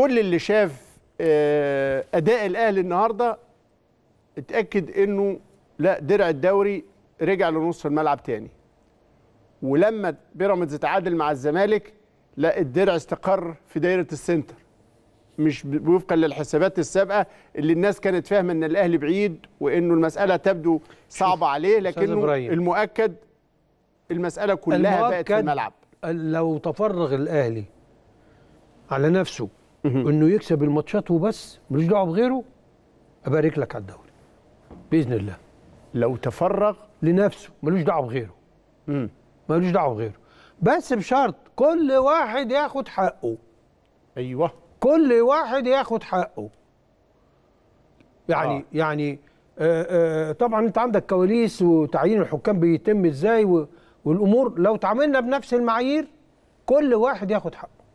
كل اللي شاف آه، اداء الاهلي النهارده اتاكد انه لا درع الدوري رجع لنص الملعب تاني ولما بيراميدز اتعادل مع الزمالك لا الدرع استقر في دايره السنتر مش وفقا للحسابات السابقه اللي الناس كانت فاهمه ان الاهلي بعيد وانه المساله تبدو صعبه عليه لكنه المؤكد المساله كلها بقت في الملعب لو تفرغ الاهلي على نفسه انه يكسب الماتشات وبس ملوش دعوه بغيره ابارك لك على الدوري باذن الله لو تفرغ لنفسه ملوش دعوه بغيره ملوش دعوه بغيره بس بشرط كل واحد ياخد حقه ايوه كل واحد ياخد حقه يعني آه. يعني آآ آه، آآ آه، طبعا انت عندك كواليس وتعيين الحكام بيتم ازاي والامور لو تعاملنا بنفس المعايير كل واحد ياخد حقه